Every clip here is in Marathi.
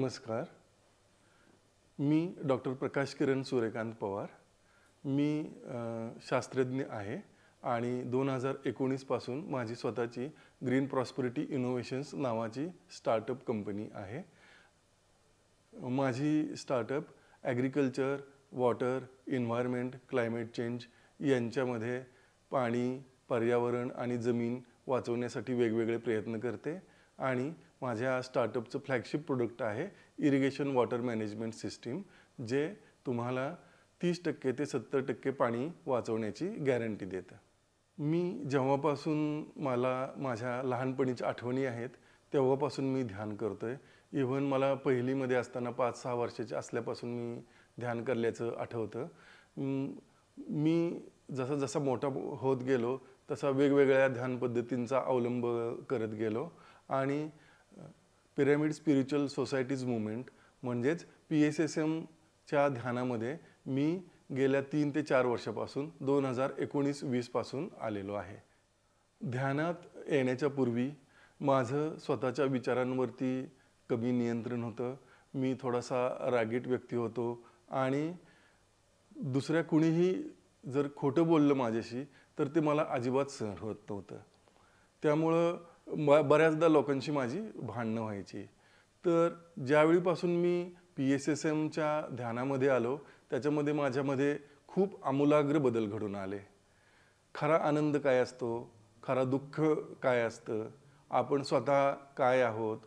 नमस्कार मी डॉक्टर प्रकाश किरण सूर्यकांत पवार मी शास्त्रज्ञ आहे आणि दोन हजार एकोणीसपासून माझी स्वतःची ग्रीन प्रॉस्पेरिटी इनोव्हेशन्स नावाची स्टार्टअप कंपनी आहे माझी startup agriculture water environment climate change यांच्यामध्ये पाणी पर्यावरण आणि जमीन वाचवण्यासाठी वेगवेगळे प्रयत्न करते आणि माझ्या स्टार्टअपचं फ्लॅगशिप प्रोडक्ट आहे इरिगेशन वॉटर मॅनेजमेंट सिस्टीम जे तुम्हाला तीस टक्के ते सत्तर टक्के पाणी वाचवण्याची गॅरंटी देतं मी जेव्हापासून मला माझ्या लहानपणीच्या आठवणी आहेत तेव्हापासून मी ध्यान करतो आहे इव्हन मला पहिलीमध्ये असताना पाच सहा वर्षाचे असल्यापासून मी ध्यान करल्याचं आठवतं मी जसा जसा मोठा होत गेलो तसा वेगवेगळ्या ध्यान पद्धतींचा अवलंब करत गेलो आणि पिरॅमिड स्पिरिच्युअल सोसायटीज मुवमेंट म्हणजेच पी एस एस एमच्या ध्यानामध्ये मी गेल्या तीन ते चार वर्षापासून दोन हजार एकोणीस वीसपासून आलेलो आहे ध्यानात येण्याच्या पूर्वी माझं स्वतःच्या विचारांवरती कमी नियंत्रण होतं मी थोडासा रागीट व्यक्ती होतो आणि दुसऱ्या कुणीही जर खोटं बोललं माझ्याशी तर ते मला अजिबात सहन होत नव्हतं त्यामुळं बऱ्याचदा लोकांशी माझी भांडणं व्हायची तर ज्यावेळीपासून मी पी एस एस एमच्या ध्यानामध्ये आलो त्याच्यामध्ये माझ्यामध्ये खूप आमूलाग्र बदल घडून आले खरा आनंद काय असतो खरा दुःख काय असतं आपण स्वतः काय आहोत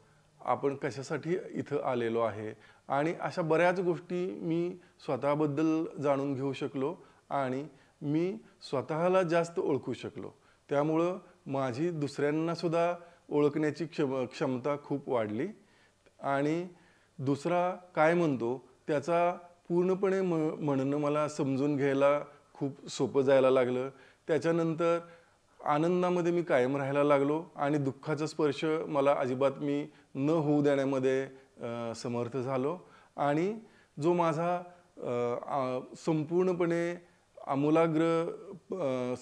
आपण कशासाठी इथं आलेलो आहे आणि अशा बऱ्याच गोष्टी मी स्वतःबद्दल जाणून घेऊ शकलो आणि मी स्वतःला जास्त ओळखू शकलो त्यामुळं माझी दुसऱ्यांनासुद्धा ओळखण्याची क्षम क्षमता खूप वाढली आणि दुसरा काय म्हणतो त्याचा पूर्णपणे म म्हणणं मला समजून घ्यायला खूप सोपं जायला लागलं त्याच्यानंतर आनंदामध्ये मी कायम राहायला लागलो आणि दुःखाचा स्पर्श मला अजिबात मी न होऊ देण्यामध्ये समर्थ झालो आणि जो माझा संपूर्णपणे आमूलाग्र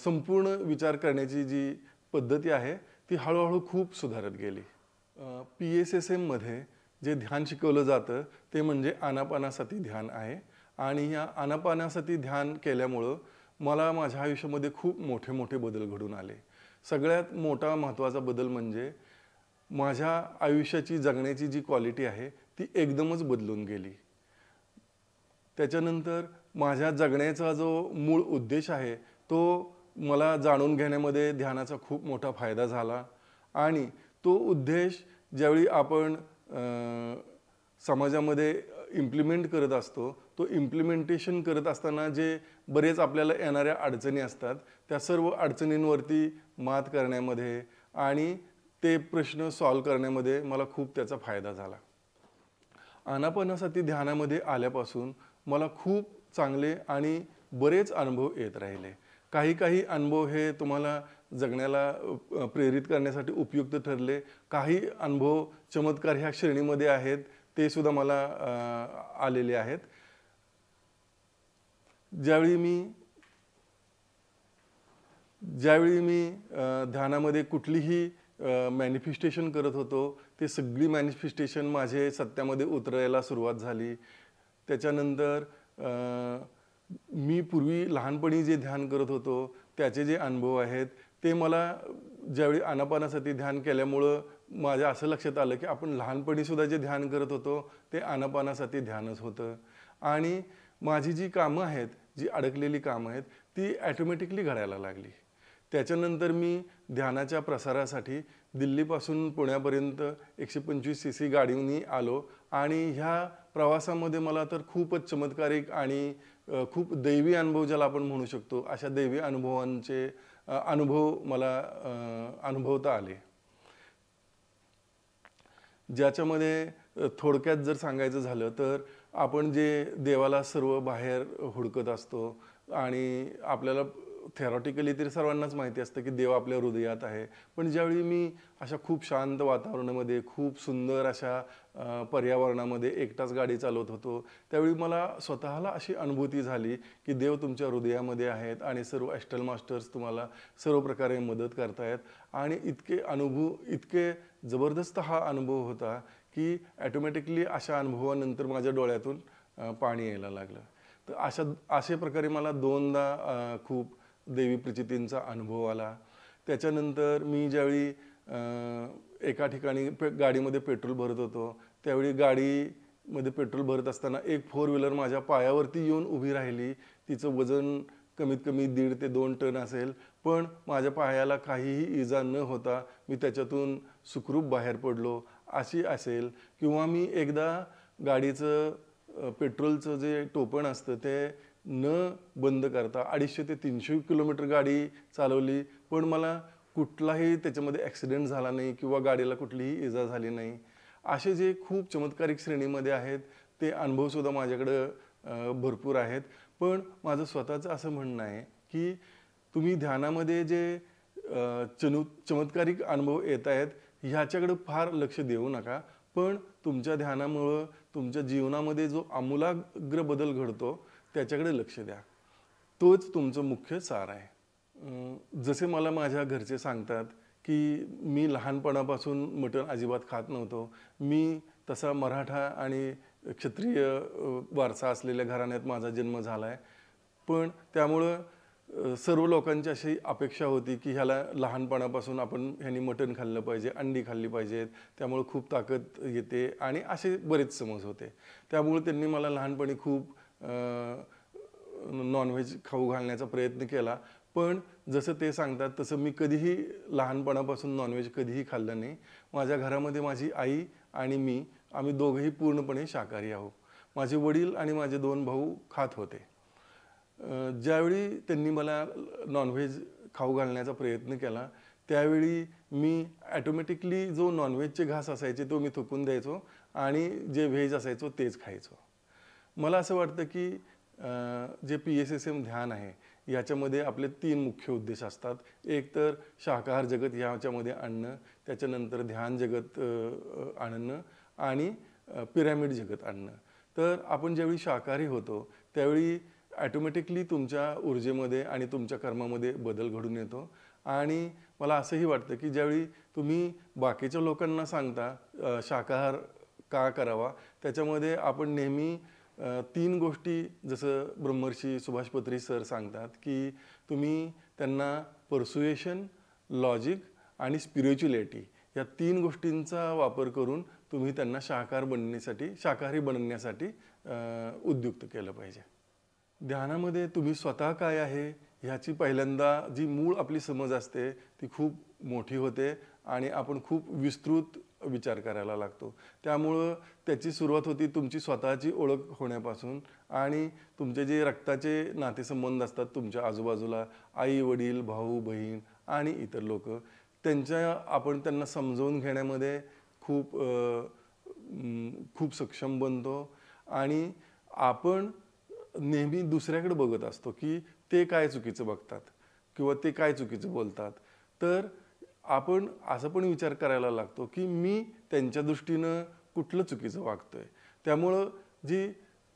संपूर्ण विचार करण्याची जी पद्धती आहे ती हळूहळू खूप सुधारत गेली पी एस एस एममध्ये जे ध्यान शिकवलं जातं ते म्हणजे अनापानासाठी ध्यान आहे आणि या अनापानासाठी ध्यान केल्यामुळं मला माझ्या आयुष्यामध्ये खूप मोठे मोठे बदल घडून आले सगळ्यात मोठा महत्त्वाचा बदल म्हणजे माझ्या आयुष्याची जगण्याची जी क्वालिटी आहे ती एकदमच बदलून गेली त्याच्यानंतर माझ्या जगण्याचा जो मूळ उद्देश आहे तो मला जाणून घेण्यामध्ये ध्यानाचा खूप मोठा फायदा झाला आणि तो उद्देश ज्यावेळी आपण समाजामध्ये इम्प्लिमेंट करत असतो तो इम्प्लिमेंटेशन करत असताना जे बरेच आपल्याला येणाऱ्या अडचणी असतात त्या सर्व अडचणींवरती मात करण्यामध्ये आणि ते प्रश्न सॉल्व करण्यामध्ये मला खूप त्याचा फायदा झाला अनापनासाठी ध्यानामध्ये आल्यापासून मला खूप चांगले आणि बरेच अनुभव येत राहिले काही काही अनुभव हे तुम्हाला जगण्याला प्रेरित करण्यासाठी उपयुक्त ठरले काही अनुभव चमत्कार ह्या श्रेणीमध्ये आहेत ते सुद्धा मला आलेले आहेत ज्यावेळी मी ज्यावेळी मी ध्यानामध्ये कुठलीही मॅनिफेस्टेशन करत होतो ते सगळी मॅनिफेस्टेशन माझे सत्यामध्ये उतरायला सुरुवात झाली त्याच्यानंतर मी पूर्वी लहानपणी जे ध्यान करत होतो त्याचे जे अनुभव आहेत ते मला ज्यावेळी आनापानासाठी ध्यान केल्यामुळं माझ्या असं लक्षात आलं की आपण लहानपणीसुद्धा जे ध्यान करत होतो ते आनापानासाठी ध्यानच होतं आणि माझी जी कामं आहेत जी अडकलेली कामं आहेत ती ॲटोमॅटिकली घडायला लागली त्याच्यानंतर मी ध्यानाच्या प्रसारासाठी दिल्लीपासून पुण्यापर्यंत एकशे पंचवीस सी सी गाडीनी आलो आणि ह्या प्रवासामध्ये मला तर खूपच चमत्कारिक आणि खूप दैवी अनुभव ज्याला आपण म्हणू शकतो अशा दैवी अनुभवांचे अनुभव मला अनुभवता आले ज्याच्यामध्ये थोडक्यात जर सांगायचं झालं तर आपण जे देवाला सर्व बाहेर हुडकत असतो आणि आपल्याला थेरॉटिकली तरी सर्वांनाच माहिती असतं की देव आपल्या हृदयात आहे पण ज्यावेळी मी अशा खूप शांत वातावरणामध्ये खूप सुंदर अशा पर्यावरणामध्ये एकटाच गाडी चालवत होतो त्यावेळी मला स्वतःला अशी अनुभूती झाली की देव तुमच्या हृदयामध्ये आहेत आणि सर्व ॲस्टल मास्टर्स तुम्हाला सर्व प्रकारे मदत करतायत आणि इतके अनुभव इतके जबरदस्त हा अनुभव होता की ॲटोमॅटिकली अशा अनुभवानंतर माझ्या डोळ्यातून पाणी यायला लागलं तर अशा असे प्रकारे मला दोनदा खूप देवी प्रचितींचा अनुभव आला त्याच्यानंतर मी ज्यावेळी एका ठिकाणी पे गाडीमध्ये पेट्रोल भरत होतो त्यावेळी गाडीमध्ये पेट्रोल भरत असताना एक फोर व्हीलर माझ्या पायावरती येऊन उभी राहिली तिचं वजन कमीत कमी दीड ते दोन टन असेल पण माझ्या पायाला काहीही इजा न होता मी त्याच्यातून सुखरूप बाहेर पडलो अशी असेल किंवा मी एकदा गाडीचं पेट्रोलचं जे टोपण असतं ते न बंद करता अडीचशे ते तीनशे किलोमीटर गाडी चालवली पण मला कुठलाही त्याच्यामध्ये ॲक्सिडेंट झाला नाही किंवा गाडीला कुठलीही इजा झाली नाही असे जे खूप चमत्कारिक श्रेणीमध्ये आहेत ते अनुभवसुद्धा माझ्याकडं भरपूर आहेत पण माझं स्वतःचं असं म्हणणं आहे की तुम्ही ध्यानामध्ये जे चनु चमत्कारिक अनुभव येत आहेत ह्याच्याकडं फार लक्ष देऊ नका पण तुमच्या ध्यानामुळं तुमच्या जीवनामध्ये जो आमूलाग्र बदल घडतो त्याच्याकडे लक्ष द्या तोच तुमचं मुख्य सार आहे जसे मला माझ्या घरचे सांगतात की मी लहानपणापासून मटण अजिबात खात नव्हतो मी तसा मराठा आणि क्षत्रिय वारसा असलेल्या घराण्यात माझा जन्म झाला आहे पण त्यामुळं सर्व लोकांची अशी अपेक्षा होती की ह्याला लहानपणापासून आपण ह्यांनी मटण खाल्लं पाहिजे अंडी खाल्ली पाहिजेत त्यामुळं खूप ताकद येते आणि असे बरेच समज होते त्यामुळे त्यांनी मला लहानपणी खूप नॉनव्हेज खाऊ घालण्याचा प्रयत्न केला पण जसं ते सांगतात तसं मी कधीही लहानपणापासून नॉनव्हेज कधीही खाल्लं नाही माझ्या घरामध्ये माझी आई आणि मी आम्ही दोघंही पूर्णपणे शाकाहारी आहोत माझे वडील आणि माझे दोन भाऊ खात होते ज्यावेळी त्यांनी मला नॉनव्हेज खाऊ घालण्याचा प्रयत्न केला त्यावेळी मी ॲटोमॅटिकली जो नॉनव्हेजचे घास असायचे तो मी थुकून द्यायचो आणि जे व्हेज असायचो तेच खायचो मला असं वाटतं की J P S S M ध्यान आहे याच्यामध्ये आपले तीन मुख्य उद्देश असतात एक तर शाकाहार जगत ह्याच्यामध्ये आणणं त्याच्यानंतर ध्यान जगत आणणं आणि पिरॅमिड जगत आणणं तर आपण ज्यावेळी शाकाहारी होतो त्यावेळी ॲटोमॅटिकली तुमच्या ऊर्जेमध्ये आणि तुमच्या कर्मामध्ये बदल घडून येतो आणि मला असंही वाटतं की ज्यावेळी तुम्ही बाकीच्या लोकांना सांगता शाकाहार का करावा त्याच्यामध्ये आपण नेहमी तीन गोष्टी जसं ब्रह्मर्षी सुभाष पत्री सर सांगतात की तुम्ही त्यांना परसुएशन लॉजिक आणि स्पिरिच्युलिटी या तीन गोष्टींचा वापर करून तुम्ही त्यांना शाकार बनण्यासाठी शाकाहारी बनण्यासाठी उद्युक्त केलं पाहिजे ध्यानामध्ये तुम्ही स्वतः काय आहे ह्याची पहिल्यांदा जी मूळ आपली समज असते ती खूप मोठी होते आणि आपण खूप विस्तृत विचार करायला लागतो त्यामुळं त्याची सुरुवात होती तुमची स्वतःची ओळख होण्यापासून आणि तुमचे जे रक्ताचे नातेसंबंध असतात तुमच्या आजूबाजूला आई वडील भाऊ बहीण आणि इतर लोक त्यांच्या आपण त्यांना समजवून घेण्यामध्ये खूप खूप सक्षम बनतो आणि आपण नेहमी दुसऱ्याकडे बघत असतो की ते काय चुकीचं बघतात किंवा ते काय चुकीचं बोलतात तर आपण असं पण विचार करायला लागतो की मी त्यांच्या दृष्टीनं कुठलं चुकीचं वागतो आहे त्यामुळं जी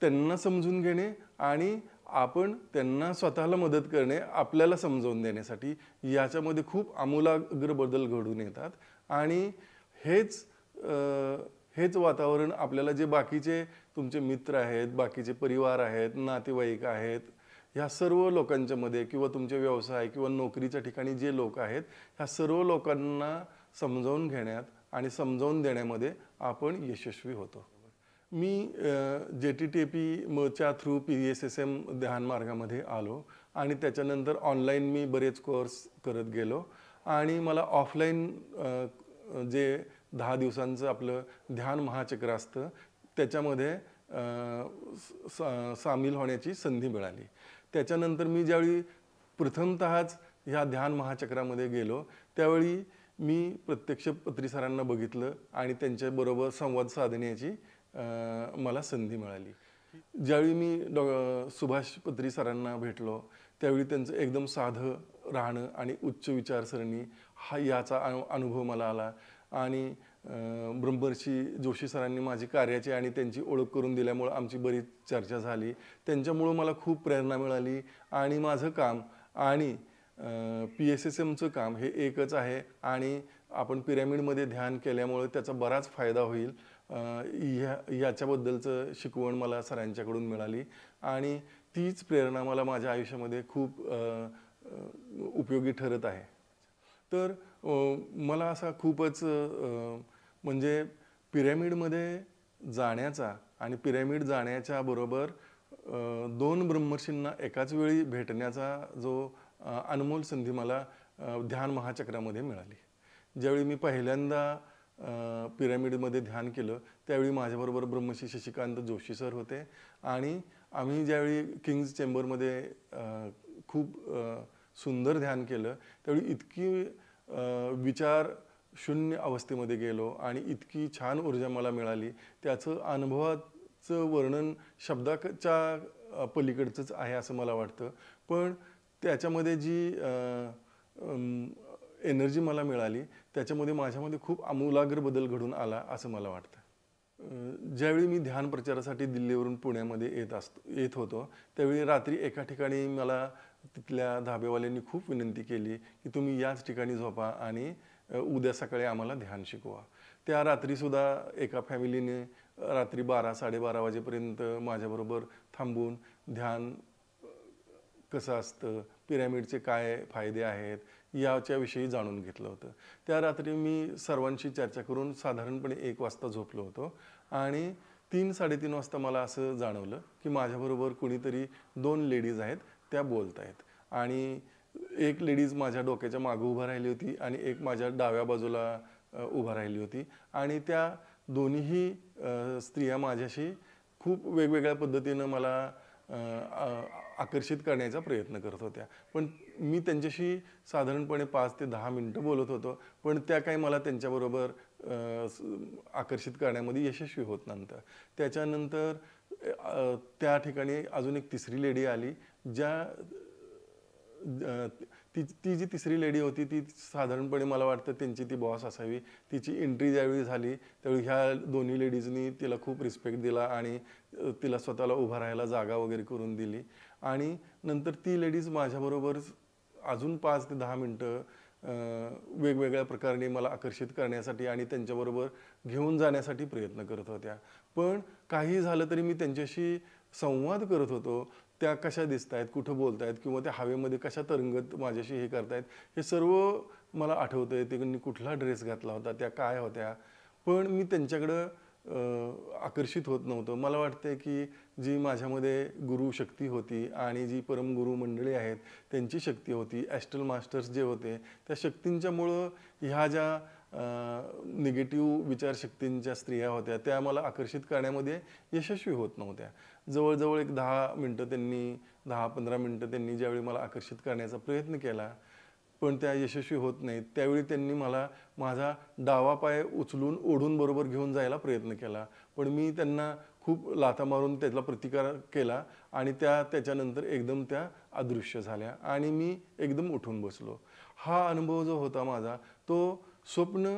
त्यांना समजून घेणे आणि आपण त्यांना स्वतःला मदत करणे आपल्याला समजवून देण्यासाठी याच्यामध्ये खूप आमूलाग्र बदल घडून येतात आणि हेच हेच वातावरण आपल्याला जे बाकीचे तुमचे मित्र आहेत बाकीचे परिवार आहेत नातेवाईक आहेत ह्या सर्व लोकांच्या मध्ये किंवा तुमचे व्यवसाय किंवा नोकरीच्या ठिकाणी जे लोक आहेत ह्या सर्व लोकांना समजावून घेण्यात आणि समजावून देण्यामध्ये आपण यशस्वी होतो मी जे टी टी पी मच्या through P S S M ध्यानमार्गामध्ये आलो आणि त्याच्यानंतर ऑनलाईन मी बरेच कोर्स करत गेलो आणि मला ऑफलाईन जे दहा दिवसांचं आपलं ध्यान महाचक्र असतं त्याच्यामध्ये सामील होण्याची संधी मिळाली त्याच्यानंतर मी ज्यावेळी प्रथमतःच ह्या ध्यान महाचक्रामध्ये गेलो त्यावेळी मी प्रत्यक्ष सरांना बघितलं आणि त्यांच्याबरोबर संवाद साधण्याची मला संधी मिळाली ज्यावेळी मी डॉ सुभाष पत्री सरांना भेटलो त्यावेळी त्यांचं एकदम साधं राहणं आणि उच्च विचारसरणी हा याचा अनु अनुभव मला आला आणि ब्रह्मर्षी जोशी सरांनी माझी कार्याची आणि त्यांची ओळख करून दिल्यामुळं आमची बरीच चर्चा झाली त्यांच्यामुळं मला खूप प्रेरणा मिळाली आणि माझं काम आणि पी एस एस एमचं काम हे एकच आहे आणि आपण पिरॅमिडमध्ये ध्यान केल्यामुळं त्याचा बराच फायदा होईल ह्या याच्याबद्दलचं शिकवण मला सरांच्याकडून मिळाली आणि तीच प्रेरणा मला माझ्या आयुष्यामध्ये खूप उपयोगी ठरत आहे तर मला असा खूपच म्हणजे पिरॅमिडमध्ये जाण्याचा आणि पिरॅमिड जाण्याच्या बरोबर दोन ब्रह्मर्षींना एकाच वेळी भेटण्याचा जो अनमोल संधी मला ध्यान महाचक्रामध्ये मिळाली ज्यावेळी मी पहिल्यांदा पिरॅमिडमध्ये ध्यान केलं त्यावेळी माझ्याबरोबर ब्रह्मशी शशिकांत जोशी सर होते आणि आम्ही ज्यावेळी किंग्ज चेंबरमध्ये खूप सुंदर ध्यान केलं त्यावेळी इतकी विचार शून्य अवस्थेमध्ये गेलो आणि इतकी छान ऊर्जा मला मिळाली त्याचं अनुभवाचं वर्णन शब्दाच्या पलीकडचंच आहे असं मला वाटतं पण त्याच्यामध्ये जी एनर्जी मला मिळाली त्याच्यामध्ये माझ्यामध्ये खूप आमूलाग्र बदल घडून आला असं मला वाटतं ज्यावेळी मी ध्यान प्रचारासाठी दिल्लीवरून पुण्यामध्ये येत असतो येत होतो त्यावेळी रात्री एका ठिकाणी मला तिथल्या धाबेवाल्यांनी खूप विनंती केली की तुम्ही याच ठिकाणी झोपा आणि उद्या सकाळी आम्हाला ध्यान शिकवा त्या रात्रीसुद्धा एका फॅमिलीने रात्री बारा साडेबारा वाजेपर्यंत माझ्याबरोबर थांबून ध्यान कसं असतं पिरॅमिडचे काय फायदे आहेत याच्याविषयी जाणून घेतलं होतं त्या रात्री मी सर्वांशी चर्चा करून साधारणपणे एक वाजता झोपलो होतो आणि तीन साडेतीन वाजता मला असं जाणवलं की माझ्याबरोबर कुणीतरी दोन लेडीज आहेत त्या बोलत आहेत आणि एक लेडीज माझ्या डोक्याच्या मागं उभा राहिली होती आणि एक माझ्या डाव्या बाजूला उभा राहिली होती आणि त्या दोन्हीही स्त्रिया माझ्याशी खूप वेगवेगळ्या पद्धतीनं मला आकर्षित करण्याचा प्रयत्न करत होत्या पण मी त्यांच्याशी साधारणपणे पाच ते दहा मिनटं बोलत होतो पण त्या काही मला त्यांच्याबरोबर आकर्षित करण्यामध्ये यशस्वी होत नंतर त्याच्यानंतर त्या ठिकाणी अजून एक तिसरी लेडी आली ज्या ती ती जी तिसरी लेडी होती ती साधारणपणे मला वाटतं त्यांची ती बॉस असावी तिची एंट्री ज्यावेळी झाली त्यावेळी ह्या दोन्ही लेडीजनी तिला खूप रिस्पेक्ट दिला आणि तिला स्वतःला उभा राहायला जागा वगैरे करून दिली आणि नंतर ती लेडीज माझ्याबरोबर अजून पाच ते दहा मिनटं वेगवेगळ्या प्रकारे मला आकर्षित करण्यासाठी आणि त्यांच्याबरोबर घेऊन जाण्यासाठी प्रयत्न करत होत्या पण काही झालं तरी मी त्यांच्याशी संवाद करत होतो त्या कशा दिसत आहेत कुठं बोलत आहेत किंवा त्या हवेमध्ये कशा तरंगत माझ्याशी हे करतायत हे सर्व मला आठवतं आहे त्यांनी कुठला ड्रेस घातला होता त्या काय होत्या पण मी त्यांच्याकडं आकर्षित होत नव्हतं मला वाटतं की जी माझ्यामध्ये गुरु शक्ती होती आणि जी गुरु मंडळी आहेत त्यांची शक्ती होती ॲस्ट्रल मास्टर्स जे होते त्या शक्तींच्यामुळं ह्या ज्या निगेटिव्ह विचारशक्तींच्या स्त्रिया होत्या त्या मला आकर्षित करण्यामध्ये यशस्वी होत नव्हत्या जवळजवळ एक दहा मिनटं त्यांनी दहा पंधरा मिनटं त्यांनी ज्यावेळी मला आकर्षित करण्याचा प्रयत्न केला पण त्या यशस्वी होत नाहीत त्यावेळी त्यांनी मला माझा डावा पाय उचलून ओढून बरोबर घेऊन जायला प्रयत्न केला पण मी त्यांना खूप लाथा मारून त्याचा प्रतिकार केला आणि त्या त्याच्यानंतर एकदम त्या अदृश्य झाल्या आणि मी एकदम उठून बसलो हा अनुभव जो होता माझा तो स्वप्न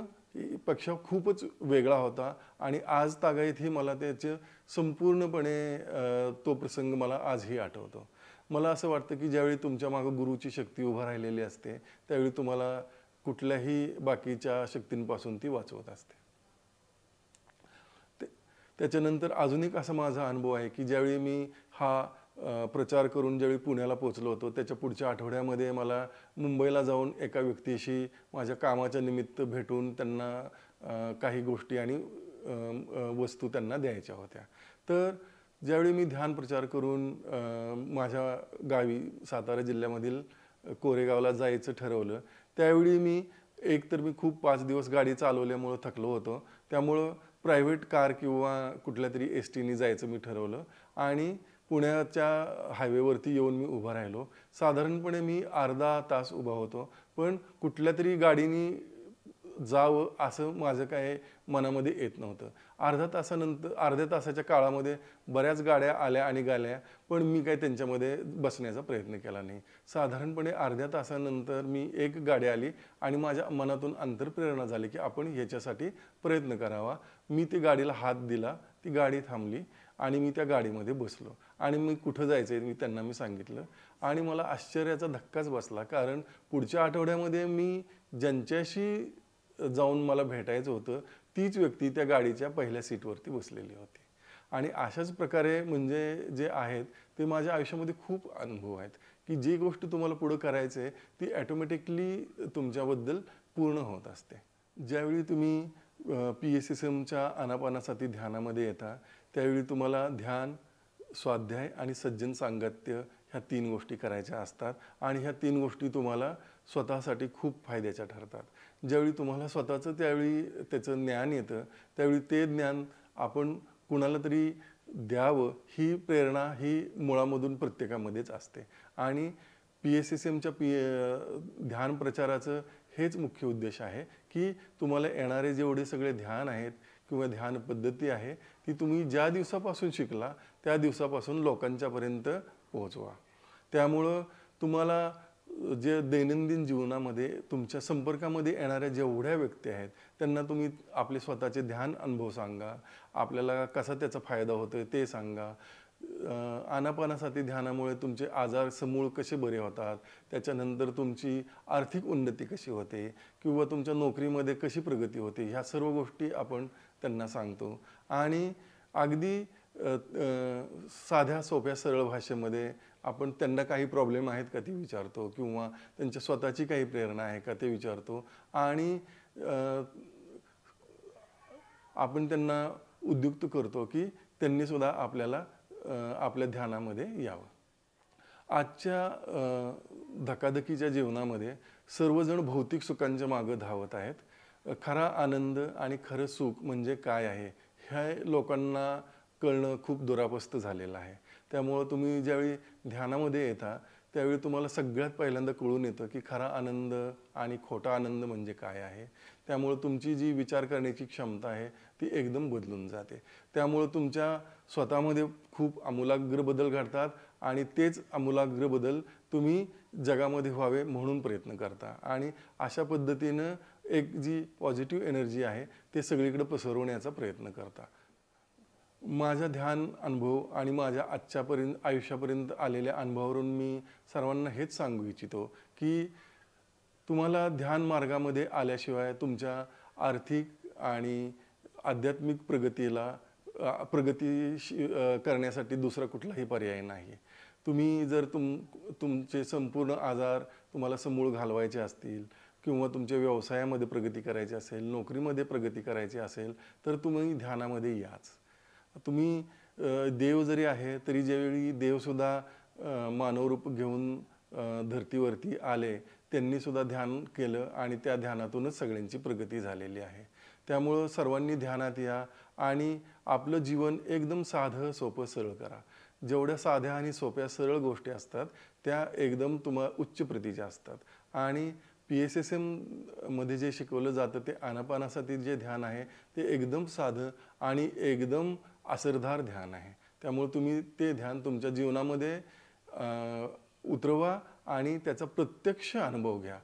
पक्ष खूपच वेगळा होता आणि आज ही मला त्याचं संपूर्णपणे तो प्रसंग मला आजही आठवतो मला असं वाटतं की ज्यावेळी तुमच्या मागं गुरुची शक्ती उभा राहिलेली असते त्यावेळी तुम्हाला कुठल्याही बाकीच्या शक्तींपासून ती वाचवत असते त्याच्यानंतर अजून एक असा माझा अनुभव आहे की ज्यावेळी मी हा प्रचार करून ज्यावेळी पुण्याला पोचलो होतो त्याच्या पुढच्या आठवड्यामध्ये मला मुंबईला जाऊन एका व्यक्तीशी माझ्या कामाच्या निमित्त भेटून त्यांना काही गोष्टी आणि वस्तू त्यांना द्यायच्या होत्या तर ज्यावेळी मी ध्यान प्रचार करून माझ्या गावी सातारा जिल्ह्यामधील कोरेगावला जायचं ठरवलं त्यावेळी मी एक तर मी खूप पाच दिवस गाडी चालवल्यामुळं थकलो होतो त्यामुळं प्रायव्हेट कार किंवा कुठल्या तरी एस टीनी जायचं मी ठरवलं आणि पुण्याच्या हायवेवरती येऊन मी उभा राहिलो साधारणपणे मी अर्धा तास उभा होतो पण कुठल्या तरी गाडीनी जावं असं माझं काय मनामध्ये येत नव्हतं अर्धा तासानंतर अर्ध्या तासाच्या काळामध्ये बऱ्याच गाड्या आल्या आणि गाल्या पण मी काय त्यांच्यामध्ये बसण्याचा प्रयत्न केला नाही साधारणपणे अर्ध्या तासानंतर मी एक गाडी आली आणि माझ्या मनातून अंतरप्रेरणा झाली की आपण ह्याच्यासाठी प्रयत्न करावा मी ती गाडीला हात दिला ती गाडी थांबली आणि मी त्या गाडीमध्ये बसलो आणि मी कुठं जायचं आहे मी त्यांना मी सांगितलं आणि मला आश्चर्याचा धक्काच बसला कारण पुढच्या आठवड्यामध्ये मी ज्यांच्याशी जाऊन मला भेटायचं होतं तीच व्यक्ती त्या गाडीच्या पहिल्या सीटवरती बसलेली होती आणि अशाच प्रकारे म्हणजे जे आहेत ते माझ्या आयुष्यामध्ये खूप अनुभव आहेत की जी गोष्ट तुम्हाला पुढं करायचं आहे ती ॲटोमॅटिकली तुमच्याबद्दल पूर्ण होत असते ज्यावेळी तुम्ही पी एस एस एमच्या अनापानासाठी ध्यानामध्ये येता त्यावेळी तुम्हाला ध्यान स्वाध्याय आणि सज्जन सांगत्य ह्या तीन गोष्टी करायच्या असतात आणि ह्या तीन गोष्टी तुम्हाला स्वतःसाठी खूप फायद्याच्या ठरतात ज्यावेळी तुम्हाला स्वतःचं त्यावेळी त्याचं ज्ञान येतं त्यावेळी ते ज्ञान आपण कुणाला तरी द्यावं ही प्रेरणा ही मुळामधून प्रत्येकामध्येच असते आणि पी एस एस एमच्या पी ध्यान प्रचाराचं हेच मुख्य उद्देश आहे की तुम्हाला येणारे जेवढे सगळे ध्यान आहेत किंवा ध्यान पद्धती आहे ती तुम्ही ज्या दिवसापासून शिकला त्या दिवसापासून लोकांच्यापर्यंत पोहोचवा त्यामुळं तुम्हाला जे दैनंदिन जीवनामध्ये तुमच्या संपर्कामध्ये येणाऱ्या जेवढ्या व्यक्ती आहेत त्यांना तुम्ही आपले स्वतःचे ध्यान अनुभव सांगा आपल्याला कसा त्याचा फायदा होतो ते सांगा आनापानासाठी ध्यानामुळे तुमचे आजार समूळ कसे बरे होतात त्याच्यानंतर तुमची आर्थिक उन्नती कशी होते किंवा तुमच्या नोकरीमध्ये कशी प्रगती होते ह्या सर्व गोष्टी आपण त्यांना सांगतो आणि अगदी साध्या सोप्या सरळ भाषेमध्ये आपण त्यांना काही प्रॉब्लेम आहेत का ते विचारतो किंवा त्यांच्या स्वतःची काही प्रेरणा आहे का ते विचारतो आणि आपण त्यांना उद्युक्त करतो की त्यांनीसुद्धा आपल्याला आपल्या ध्यानामध्ये यावं आजच्या धकाधकीच्या जीवनामध्ये सर्वजण भौतिक सुखांच्या मागं धावत आहेत खरा आनंद आणि खरं सुख म्हणजे काय आहे ह्या लोकांना कळणं खूप दुरापस्त झालेलं आहे त्यामुळं तुम्ही ज्यावेळी ध्यानामध्ये येता त्यावेळी तुम्हाला सगळ्यात पहिल्यांदा कळून येतं की खरा आनंद आणि खोटा आनंद म्हणजे काय आहे त्यामुळं तुमची जी विचार करण्याची क्षमता आहे ती एकदम बदलून जाते त्यामुळं तुमच्या स्वतःमध्ये खूप आमूलाग्र बदल घडतात आणि तेच आमूलाग्र बदल तुम्ही जगामध्ये व्हावे म्हणून प्रयत्न करता आणि अशा पद्धतीनं एक जी पॉझिटिव्ह एनर्जी आहे ते सगळीकडे पसरवण्याचा प्रयत्न करता माझा ध्यान अनुभव आणि माझ्या आजच्यापर्यंत आयुष्यापर्यंत आलेल्या अनुभवावरून मी सर्वांना हेच सांगू इच्छितो की तुम्हाला ध्यान मार्गामध्ये आल्याशिवाय तुमच्या आर्थिक आणि आध्यात्मिक प्रगतीला प्रगती करण्यासाठी दुसरा कुठलाही पर्याय नाही तुम्ही जर तुम तुमचे संपूर्ण आजार तुम्हाला समूळ घालवायचे असतील किंवा तुमच्या व्यवसायामध्ये प्रगती करायची असेल नोकरीमध्ये प्रगती करायची असेल तर तुम्ही ध्यानामध्ये याच तुम्ही देव जरी आहे तरी ज्यावेळी देवसुद्धा मानवरूप घेऊन धर्तीवरती आले त्यांनीसुद्धा ध्यान केलं आणि त्या ध्यानातूनच सगळ्यांची प्रगती झालेली आहे त्यामुळं सर्वांनी ध्यानात या आणि आपलं जीवन एकदम साधं सोपं सरळ करा जेवढ्या साध्या आणि सोप्या सरळ गोष्टी असतात त्या एकदम तुम्हा उच्च प्रतीच्या असतात आणि पी एस एस एममध्ये जे शिकवलं जातं ते आनापानासाठी जे ध्यान आहे ते एकदम साधं आणि एकदम असरदार ध्यान आहे त्यामुळे तुम्ही ते ध्यान तुमच्या जीवनामध्ये उतरवा आणि त्याचा प्रत्यक्ष अनुभव घ्या